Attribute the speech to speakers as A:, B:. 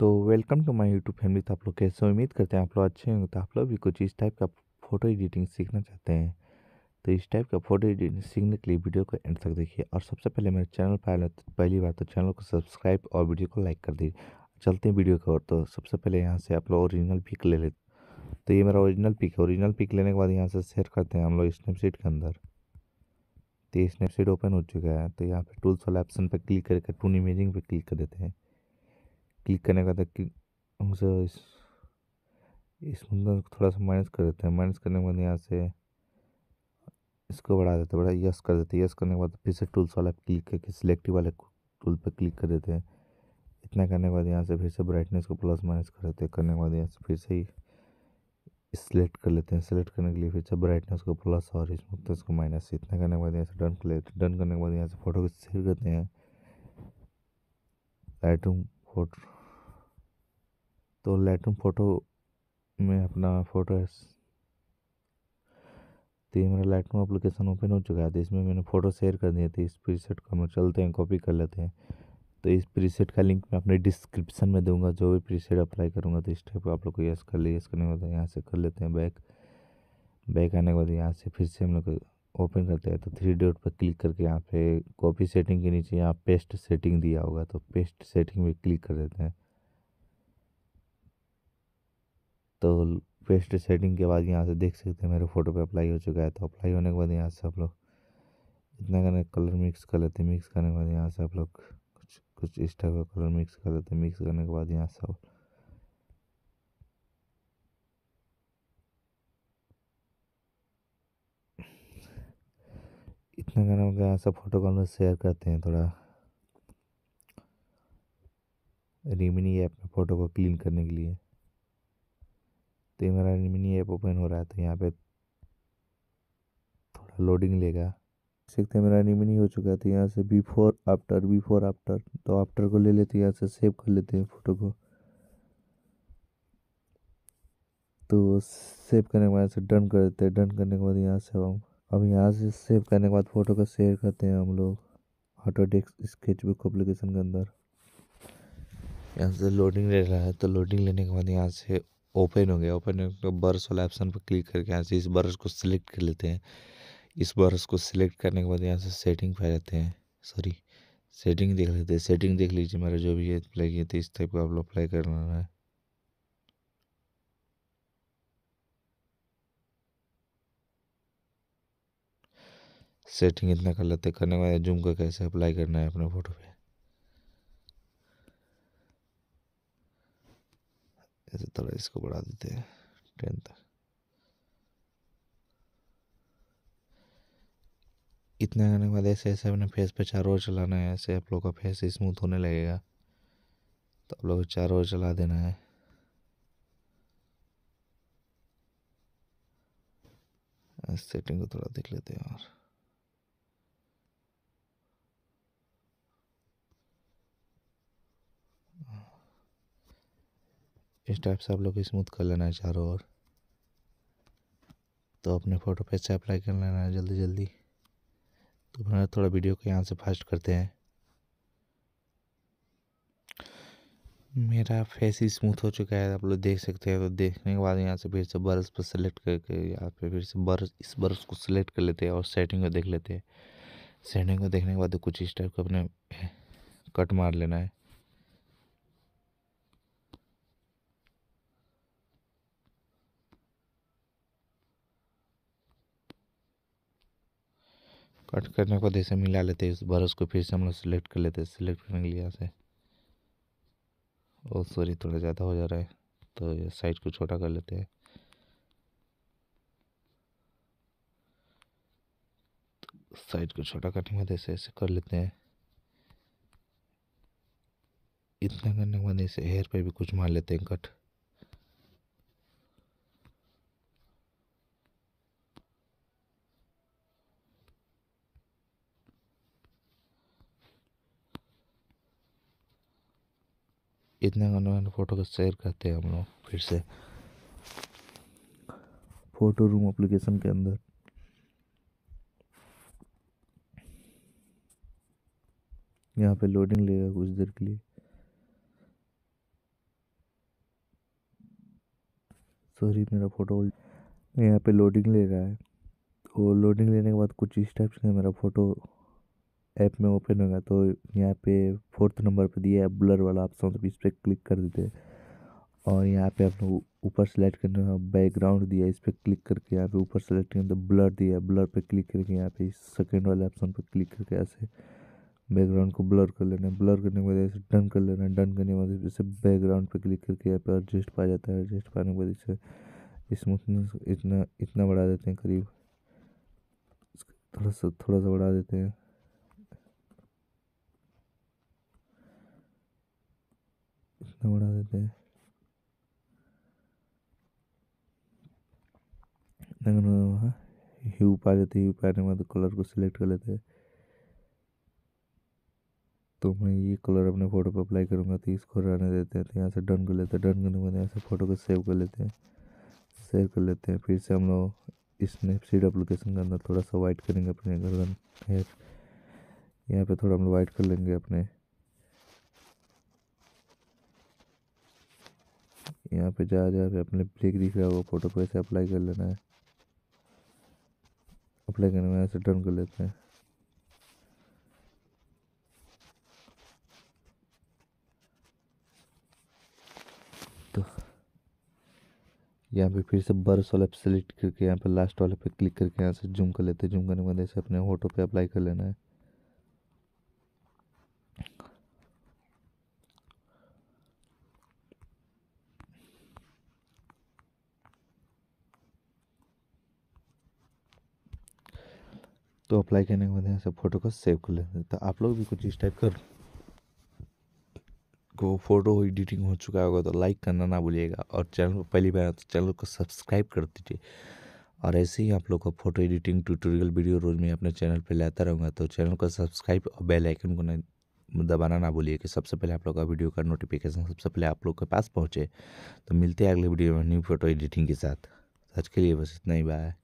A: तो welcome to my YouTube family तो आप लोग कैसे उम्मीद करते हैं आप लोग अच्छे होंगे तो आप लोग भी कुछ इस टाइप का फ़ोटो एडिटिंग सीखना चाहते हैं तो इस टाइप का फ़ोटो एडिटिंग सीखने के लिए वीडियो को एंड तक देखिए और सबसे पहले मेरे चैनल पर आया तो पहली बार तो चैनल को सब्सक्राइब और वीडियो को लाइक कर दीजिए चलते हैं वीडियो की ओर तो सबसे पहले यहाँ से आप लोग ओरिजिनल पिक ले लेते तो ये मेरा ओरिजिनल पिक है ओरिजिनल पिक लेने के बाद यहाँ से शेयर करते हैं हम लोग स्नैपशीट के अंदर तो ये स्नैपशीट ओपन हो चुका है तो यहाँ पे टूल्स वाला ऑप्शन पर क्लिक करके टून इमेजिंग पे क्लिक कर देते हैं क्लिक करने का था कि हमसे इस इस थोड़ा सा माइनस कर देते हैं माइनस करने के बाद यहाँ से इसको बढ़ा देते हैं बड़ा यस कर देते हैं यस करने के बाद फिर से टूल्स वाला क्लिक करके सिलेक्टिव वाले टूल पर क्लिक कर देते हैं इतना करने के बाद यहाँ से फिर से ब्राइटनेस को प्लस माइनस कर देते हैं करने के बाद यहाँ से फिर से ही सिलेक्ट कर लेते हैं सिलेक्ट करने के लिए फिर से ब्राइटनेस को प्लस और स्मूथनेस को माइनस इतना करने के बाद यहाँ से डन कर लेते डन करने के बाद यहाँ से फोटो को सेव करते हैं लाइट रूम फोटो तो लाइटरूम फ़ोटो में अपना फ़ोटो तो ये मेरा लाइटरूम एप्लीकेशन ओपन हो चुका है तो इसमें मैंने फ़ोटो शेयर कर दिए थे इस प्रीसेट को हम चलते हैं कॉपी कर लेते हैं तो इस प्रीसेट का लिंक मैं अपने डिस्क्रिप्शन में दूंगा जो भी प्रीसेट अप्लाई करूंगा तो इस टाइप आप लोग को यस कर लिए यस करने के बाद यहाँ से कर लेते हैं बैक बैक आने के बाद यहाँ से फिर से हम लोग ओपन करते हैं तो थ्री डॉट पर क्लिक करके यहाँ पे कॉपी सेटिंग के नीचे यहाँ पेस्ट सेटिंग दिया होगा तो पेस्ट सेटिंग में क्लिक कर देते हैं तो पेस्ट सेटिंग के बाद यहाँ से देख सकते हैं मेरे फ़ोटो पे अप्लाई हो चुका है तो अप्लाई होने के बाद यहाँ से आप लोग इतना करने कलर मिक्स कर लेते हैं मिक्स करने के बाद यहाँ से आप लोग कुछ कुछ इस टाइप का कलर मिक्स कर लेते हैं मिक्स करने के बाद यहाँ से आप इतना करने के यहाँ से फोटो को हम लोग शेयर करते हैं थोड़ा रिमिनी ऐप में फ़ोटो को क्लीन करने के लिए तो ये मेरा मिनी ऐप ओपन हो रहा है तो यहाँ पे थोड़ा लोडिंग लेगा सीखते मेरा एनिमिनी हो चुका है तो यहाँ से बिफोर आफ्टर बिफोर आफ्टर तो आफ्टर को ले लेते हैं यहाँ से सेव कर लेते हैं फोटो को तो सेव करने के बाद से डन कर देते हैं डन करने के बाद यहाँ से हम अब यहाँ से सेव करने के बाद फ़ोटो का शेयर करते हैं हम लोग ऑटोडेस्क स्केचबुक एप्लीकेशन के अंदर यहाँ से लोडिंग ले रहा है तो लोडिंग लेने के बाद यहाँ से ओपन हो गया ओपन होकर बर्स वाला ऑप्शन पर क्लिक करके यहाँ से इस बर्स को सिलेक्ट कर लेते हैं इस बर्स को सिलेक्ट करने के बाद यहाँ से सेटिंग पे जाते हैं सॉरी सेटिंग देख लेते हैं सेटिंग देख लीजिए मेरा जो भी है अप्लाई किया था तो इस टाइप का आप लोग अप्लाई करना है सेटिंग इतना कर लेते करने के बाद जूम का कैसे अप्लाई करना है अपने फ़ोटो पे ऐसे थोड़ा इसको बढ़ा देते हैं टेन तक इतना करने के बाद ऐसे ऐसे अपने फेस पे चार ओर चलाना है ऐसे आप लोग का फेस स्मूथ होने लगेगा तो आप लोग चार ओर चला देना है सेटिंग को थोड़ा देख लेते हैं और इस टाइप से आप लोग स्मूथ कर लेना है चारों ओर तो अपने फ़ोटो पे से अप्लाई कर लेना है जल्दी जल्दी तो फिर थोड़ा वीडियो को यहाँ से फास्ट करते हैं मेरा फेस स्मूथ हो चुका है आप लोग देख सकते हैं तो देखने के बाद यहाँ से फिर से बर्फ पर सेलेक्ट करके यहाँ पे फिर से बर्फ इस बर्फ को सिलेक्ट कर लेते हैं और सेटिंग को देख लेते हैं सेटिंग को देखने के बाद कुछ इस टाइप का अपने कट मार लेना है कट करने के बाद ऐसे मिला लेते हैं उस ब्रश को फिर से हम लोग सिलेक्ट कर लेते हैं सिलेक्ट करने के लिए यहाँ से और oh, सॉरी थोड़ा ज़्यादा हो जा रहा है तो साइड को छोटा कर लेते हैं साइड को छोटा करने के बाद ऐसे ऐसे कर लेते हैं इतना करने के बाद ऐसे हेयर पे भी कुछ मार लेते हैं कट इतने घन फ़ोटो को शेयर करते हैं हम लोग फिर से फ़ोटो रूम एप्लीकेशन के अंदर यहाँ पे लोडिंग लेगा कुछ देर के लिए सॉरी मेरा फ़ोटो यहाँ पे लोडिंग ले रहा है और लोडिंग लेने के बाद कुछ इस टाइप से मेरा फ़ोटो ऐप में ओपन होगा तो यहाँ पे फोर्थ नंबर पे दिया है ब्लर वाला ऑप्शन तो इस पर क्लिक कर देते हैं और यहाँ पे आप लोग ऊपर सेलेक्ट करना है बैकग्राउंड दिया इस पर क्लिक करके यहाँ पे ऊपर सेलेक्ट करें तो ब्लर दिया ब्लर पे क्लिक करके यहाँ पे सेकेंड वाले ऑप्शन पर क्लिक करके ऐसे बैकग्राउंड को ब्लर कर लेना है ब्लर करने के बाद ऐसे डन कर लेना है डन करने के बाद जैसे बैकग्राउंड पर क्लिक करके यहाँ पे एडजस्ट पा जाता है एडजस्ट पाने के बाद इसे स्मूथनेस इतना इतना बढ़ा देते हैं करीब थोड़ा सा थोड़ा सा बढ़ा देते हैं कितना बढ़ा देते हैं वहाँ ह्यू पा जाते ह्यू पाने के बाद कलर को सिलेक्ट कर लेते हैं तो मैं ये कलर अपने फ़ोटो पर अप्लाई करूँगा तो इसको रहने देते हैं तो यहाँ से डन कर लेते हैं डन करने के बाद यहाँ से फ़ोटो को सेव कर लेते हैं सेव कर लेते हैं फिर से हम लोग स्नैपसीड अप्लीकेशन के अंदर थोड़ा सा वाइट करेंगे अपने गर्दन यहाँ पर थोड़ा हम लोग वाइट कर लेंगे अपने यहाँ पे जा जा पे अपने ब्रेक दिख रहा होगा फोटो पे ऐसे अप्लाई कर लेना है अप्लाई करने में ऐसे डन कर लेते हैं तो यहाँ पे फिर से बर्स वाले सेलेक्ट करके यहाँ पे लास्ट वाले पे क्लिक करके यहाँ से जूम कर लेते हैं जूम करने के बाद ऐसे अपने फोटो पे अप्लाई कर लेना है तो अप्लाई करने के बाद यहाँ से फ़ोटो को सेव कर लेते हैं तो आप लोग भी कुछ इस टाइप कर को फोटो एडिटिंग हो चुका होगा तो लाइक करना ना भूलिएगा और चैनल पहली बार तो चैनल को सब्सक्राइब कर दीजिए और ऐसे ही आप लोग को फोटो एडिटिंग ट्यूटोरियल वीडियो रोज में अपने चैनल पर लाता रहूँगा तो चैनल को सब्सक्राइब और बेल आइकन को ना दबाना ना भूलिए कि सबसे पहले आप लोग का वीडियो का नोटिफिकेशन सबसे पहले आप लोग के पास पहुँचे तो मिलते हैं अगले वीडियो में न्यू फोटो एडिटिंग के साथ आज के लिए बस इतना ही बाय